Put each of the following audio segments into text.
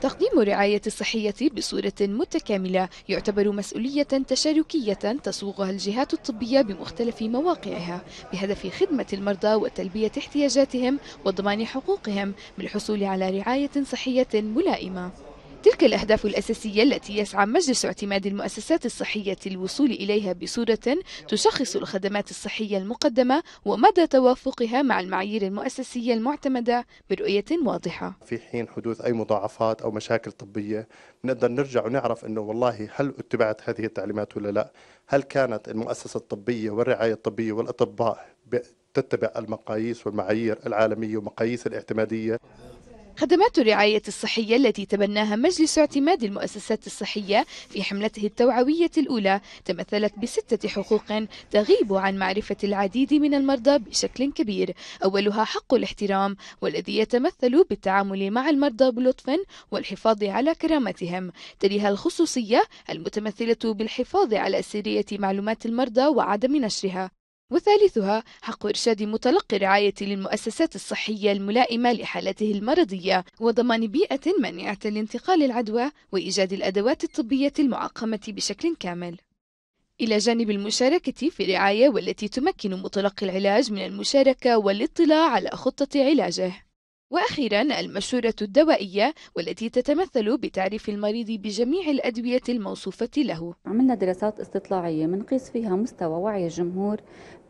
تقديم الرعاية الصحية بصورة متكاملة يعتبر مسؤولية تشاركية تصوغها الجهات الطبية بمختلف مواقعها بهدف خدمة المرضى وتلبية احتياجاتهم وضمان حقوقهم بالحصول على رعاية صحية ملائمة تلك الأهداف الأساسية التي يسعى مجلس اعتماد المؤسسات الصحية الوصول إليها بصورة تشخص الخدمات الصحية المقدمة ومدى توافقها مع المعايير المؤسسية المعتمدة برؤية واضحة في حين حدوث أي مضاعفات أو مشاكل طبية نقدر نرجع ونعرف أنه والله هل اتبعت هذه التعليمات ولا لا هل كانت المؤسسة الطبية والرعاية الطبية والأطباء تتبع المقاييس والمعايير العالمية ومقاييس الاعتمادية خدمات الرعاية الصحية التي تبناها مجلس اعتماد المؤسسات الصحية في حملته التوعوية الأولى تمثلت بستة حقوق تغيب عن معرفة العديد من المرضى بشكل كبير أولها حق الاحترام والذي يتمثل بالتعامل مع المرضى بلطف والحفاظ على كرامتهم تليها الخصوصية المتمثلة بالحفاظ على سرية معلومات المرضى وعدم نشرها وثالثها حق إرشاد متلقي الرعاية للمؤسسات الصحية الملائمة لحالته المرضية وضمان بيئة مانعة لانتقال العدوى وإيجاد الأدوات الطبية المعقمة بشكل كامل إلى جانب المشاركة في الرعاية والتي تمكن متلقي العلاج من المشاركة والاطلاع على خطة علاجه وأخيرا المشورة الدوائية والتي تتمثل بتعريف المريض بجميع الأدوية الموصوفة له عملنا دراسات استطلاعية منقيس فيها مستوى وعي الجمهور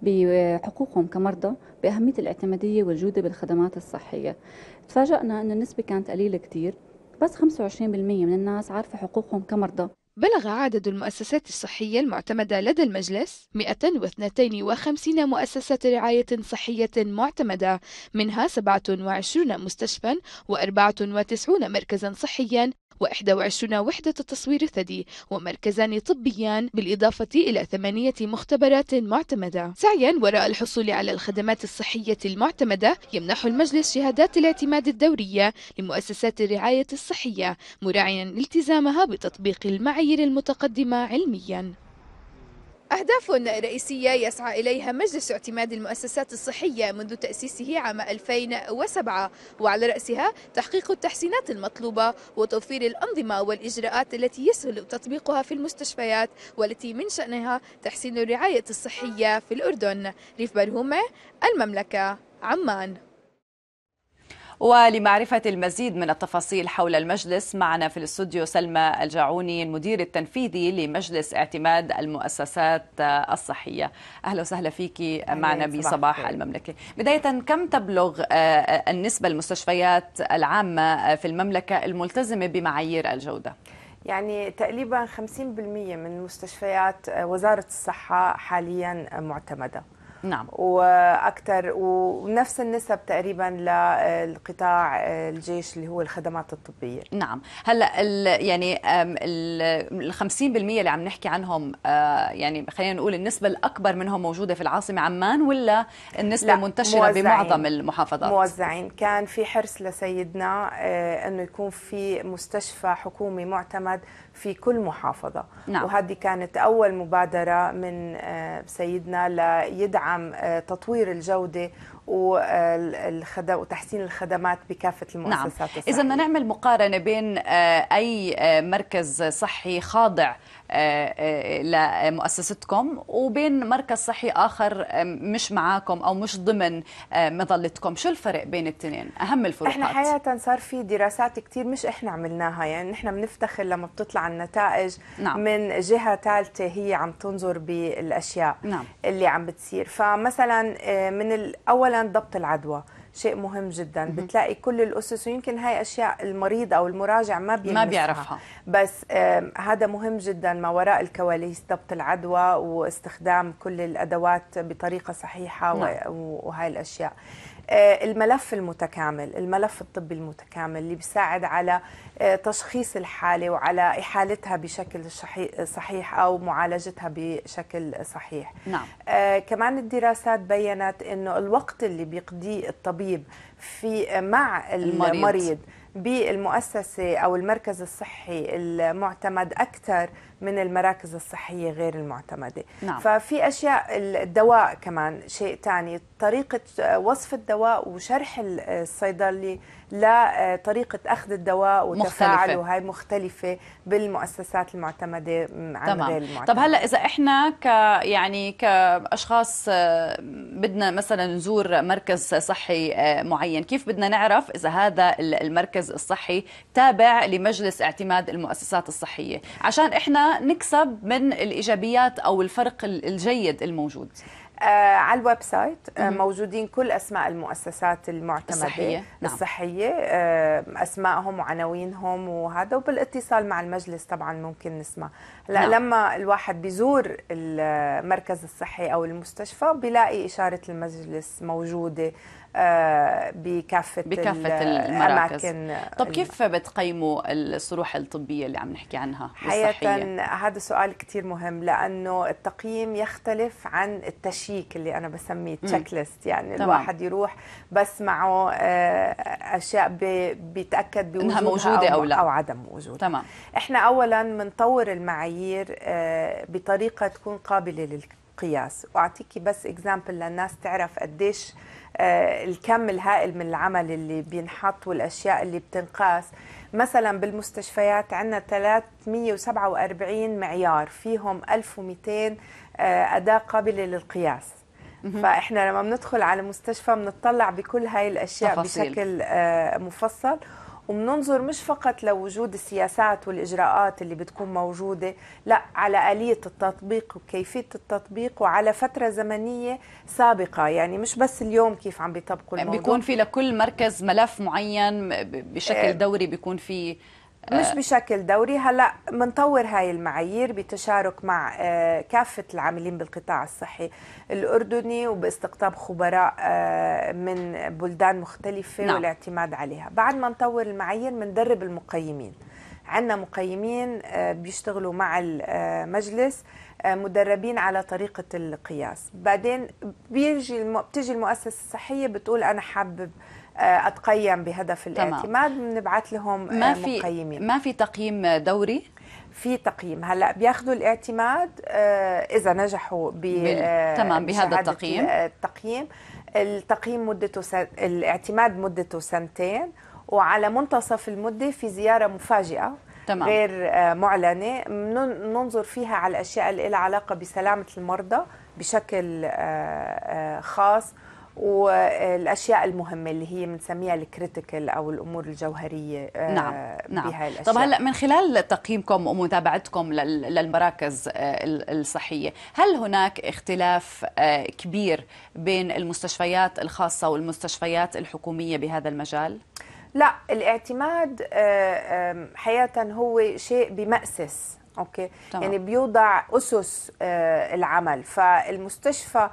بحقوقهم كمرضى بأهمية الاعتمادية والجودة بالخدمات الصحية تفاجأنا أن النسبة كانت قليلة كتير بس 25% من الناس عارفة حقوقهم كمرضى بلغ عدد المؤسسات الصحية المعتمدة لدى المجلس 252 مؤسسة رعاية صحية معتمدة منها 27 مستشفى و94 مركزا صحيا و21 وحدة تصوير ثدي ومركزان طبيان بالإضافة إلى ثمانية مختبرات معتمدة سعيا وراء الحصول على الخدمات الصحية المعتمدة يمنح المجلس شهادات الاعتماد الدورية لمؤسسات الرعاية الصحية مراعيا التزامها بتطبيق المعايير المتقدمة علميا أهداف رئيسية يسعى إليها مجلس اعتماد المؤسسات الصحية منذ تأسيسه عام 2007 وعلى رأسها تحقيق التحسينات المطلوبة وتوفير الأنظمة والإجراءات التي يسهل تطبيقها في المستشفيات والتي من شأنها تحسين الرعاية الصحية في الأردن ريف برهومة المملكة عمان ولمعرفة المزيد من التفاصيل حول المجلس معنا في الاستوديو سلمى الجاعوني المدير التنفيذي لمجلس اعتماد المؤسسات الصحية أهلا وسهلا فيك معنا بصباح المملكة بداية كم تبلغ آه، آه، النسبة المستشفيات العامة آه، في المملكة الملتزمة بمعايير الجودة؟ يعني تقريبا 50% من مستشفيات وزارة الصحة حاليا معتمدة نعم واكثر ونفس النسب تقريبا للقطاع الجيش اللي هو الخدمات الطبيه نعم هلا ال يعني ال 50% اللي عم نحكي عنهم آه، يعني خلينا نقول النسبه الاكبر منهم موجوده في العاصمه عمان ولا النسبه منتشره موزعين. بمعظم المحافظات موزعين كان في حرص لسيدنا آه، انه يكون في مستشفى حكومي معتمد في كل محافظة نعم. وهذه كانت أول مبادرة من آه، سيدنا ليدعم آه، تطوير الجودة وتحسين الخدمات بكافه نعم. المؤسسات نعم. اذا بدنا نعمل مقارنه بين آه، اي آه، مركز صحي خاضع آه، لمؤسستكم وبين مركز صحي اخر مش معاكم او مش ضمن مظلتكم شو الفرق بين الاثنين اهم الفروقات احنا حقيقه صار في دراسات كثير مش احنا عملناها يعني نحن بنفتخر لما بتطلع النتائج نعم. من جهه ثالثه هي عم تنظر بالاشياء نعم. اللي عم بتصير فمثلا من اولا مثلا ضبط العدوى شيء مهم جدا مم. بتلاقي كل الاسس ويمكن هاي اشياء المريض او المراجع ما ما بيعرفها بس هذا مهم جدا ما وراء الكواليس ضبط العدوى واستخدام كل الادوات بطريقه صحيحه نعم. وهاي الاشياء آه، الملف المتكامل الملف الطبي المتكامل اللي بيساعد على آه، تشخيص الحالة وعلى إحالتها بشكل صحيح أو معالجتها بشكل صحيح نعم. آه، كمان الدراسات بيّنت أنه الوقت اللي بيقضيه الطبيب في مع المريض, المريض بالمؤسسة أو المركز الصحي المعتمد أكثر من المراكز الصحية غير المعتمدة نعم. ففي أشياء الدواء كمان شيء تاني طريقة وصف الدواء وشرح الصيدلي لطريقه آه، اخذ الدواء وتفاعله مختلفة. هاي مختلفه بالمؤسسات المعتمده عن تمام. غير المعتمده طب هلا اذا احنا ك يعني كاشخاص آه، بدنا مثلا نزور مركز صحي آه، معين كيف بدنا نعرف اذا هذا المركز الصحي تابع لمجلس اعتماد المؤسسات الصحيه عشان احنا نكسب من الايجابيات او الفرق الجيد الموجود آه، على الويب سايت آه، موجودين كل اسماء المؤسسات المعتمده الصحيه, نعم. الصحية آه، اسمائهم وعناوينهم وهذا وبالاتصال مع المجلس طبعا ممكن نسمع هلا نعم. لما الواحد بيزور المركز الصحي او المستشفى بيلاقي اشاره المجلس موجوده آه، بكافه بكافه المراكز الأماكن طب كيف بتقيموا الصروح الطبيه اللي عم نحكي عنها حقيقه هذا سؤال كثير مهم لانه التقييم يختلف عن التشيك اللي انا بسميه تشيك ليست يعني طبعا. الواحد يروح بس معه آه، اشياء بيتاكد بوجودها انها موجوده او, أو لا او عدم وجودها تمام احنا اولا بنطور المعايير آه، بطريقه تكون قابله للكتاب القياس واعطيكي بس اكزامبل للناس تعرف قديش آه، الكم الهائل من العمل اللي بينحط والاشياء اللي بتنقاس مثلا بالمستشفيات عندنا 347 معيار فيهم 1200 آه، اداه قابله للقياس فاحنا لما بندخل على مستشفى بنطلع بكل هاي الاشياء تفصيل. بشكل آه، مفصل وبننظر مش فقط لوجود السياسات والإجراءات اللي بتكون موجودة لا على آلية التطبيق وكيفية التطبيق وعلى فترة زمنية سابقة يعني مش بس اليوم كيف عم بيطبقوا يعني الموضوع بيكون في لكل مركز ملف معين بشكل آه. دوري بيكون في مش بشكل دوري هلا بنطور هاي المعايير بتشارك مع آه، كافه العاملين بالقطاع الصحي الاردني وباستقطاب خبراء آه، من بلدان مختلفه نعم. والاعتماد عليها بعد ما نطور المعايير بندرب المقيمين عندنا مقيمين آه، بيشتغلوا مع المجلس مدربين على طريقة القياس بعدين بيجي بتيجي المؤسسة الصحية بتقول أنا حابب آه، اتقيم بهدف الاعتماد بنبعث لهم آه، ما في مقيمين ما في تقييم دوري في تقييم هلا بياخذوا الاعتماد آه، اذا نجحوا ب تمام بهذا التقييم التقييم التقييم مدته سن... الاعتماد مدته سنتين وعلى منتصف المده في زياره مفاجئه تمام. غير معلنه ننظر فيها على الاشياء اللي لها علاقه بسلامه المرضى بشكل خاص والاشياء المهمه اللي هي بنسميها الكريتيكال او الامور الجوهريه آه، نعم نعم بهاي الاشياء طب هلا من خلال تقييمكم ومتابعتكم للمراكز آه، الصحيه هل هناك اختلاف آه، كبير بين المستشفيات الخاصه والمستشفيات الحكوميه بهذا المجال لا الاعتماد حقيقه هو شيء بمأسس اوكي طبعا. يعني بيوضع اسس آه، العمل فالمستشفى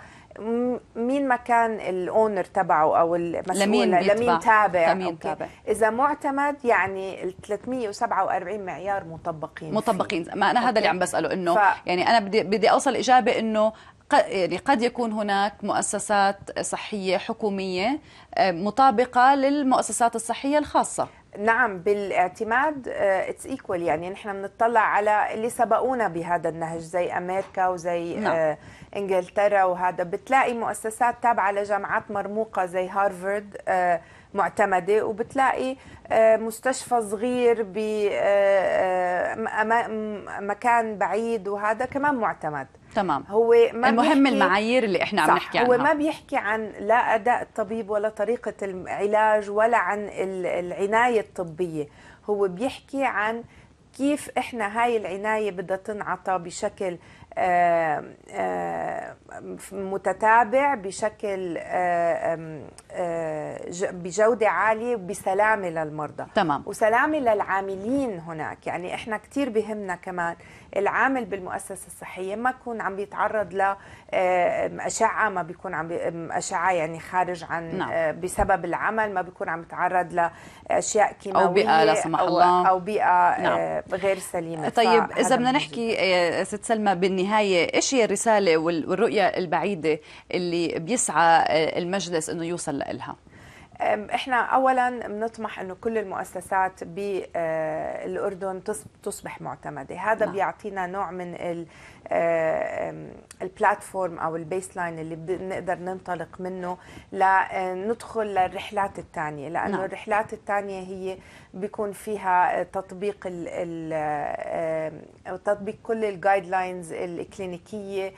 مين ما كان الاونر تبعه او المسؤول لمين, لمين تابع لمين تابع اذا معتمد يعني ال 347 معيار مطبقين مطبقين فيه. ما انا هذا اللي عم بساله انه ف... يعني انا بدي بدي اوصل اجابه انه يعني قد يكون هناك مؤسسات صحية حكومية آه، مطابقة للمؤسسات الصحية الخاصة نعم بالاعتماد اتس آه، ايكوال يعني نحن بنطلع على اللي سبقونا بهذا النهج زي امريكا وزي نعم. آه، انجلترا وهذا بتلاقي مؤسسات تابعه لجامعات مرموقه زي هارفرد آه معتمده وبتلاقي آه، مستشفى صغير بمكان آه، آه، بعيد وهذا كمان معتمد تمام هو ما المهم المعايير اللي احنا عم نحكي عنها هو ما بيحكي عن لا اداء الطبيب ولا طريقه العلاج ولا عن العنايه الطبيه هو بيحكي عن كيف احنا هاي العنايه بدها تنعطى بشكل متتابع بشكل آه، آه، بجودة عالية بسلامة للمرضى تمام. وسلامة للعاملين هناك يعني إحنا كتير بهمنا كمان العامل بالمؤسسه الصحيه ما يكون عم بيتعرض لاشعه آه، ما بيكون عم اشعه يعني خارج عن آه، نعم. بسبب العمل ما بيكون عم يتعرض لاشياء كيماويه او بيئه لا سمح أو الله او بيئه آه، نعم. غير سليمه طيب اذا بدنا نحكي ست سلمى بالنهايه ايش هي الرساله والرؤيه البعيده اللي بيسعى المجلس انه يوصل لها احنا اولا بنطمح انه كل المؤسسات بالاردن آه، تصبح معتمده هذا لا. نعم. بيعطينا نوع من البلاتفورم آه، او البيس لاين اللي بنقدر ننطلق منه لندخل آه، للرحلات الثانيه لانه لا. نعم. الرحلات الثانيه هي بيكون فيها تطبيق ال تطبيق كل الجايد لاينز الكلينيكيه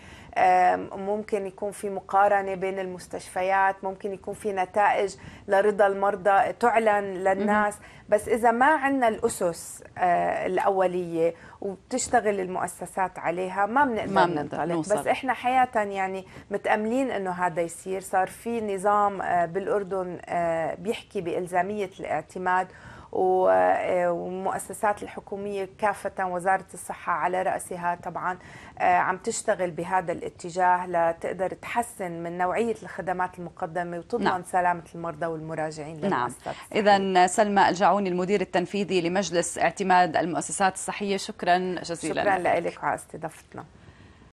ممكن يكون في مقارنه بين المستشفيات ممكن يكون في نتائج لرضا المرضى تعلن للناس بس اذا ما عندنا الاسس آه، الاوليه وبتشتغل المؤسسات عليها ما بنقدر ما بنقدر بس احنا حياه يعني متاملين انه هذا يصير صار في نظام آه، بالاردن آه، بيحكي بالزاميه الاعتماد والمؤسسات آه، الحكوميه كافه وزاره الصحه على راسها طبعا آه، عم تشتغل بهذا الاتجاه لتقدر تحسن من نوعيه الخدمات المقدمه وتضمن نعم. سلامه المرضى والمراجعين نعم اذا سلمى الجعوني المدير التنفيذي لمجلس اعتماد المؤسسات الصحيه شكرا جزيلا شكرا لك على استضافتنا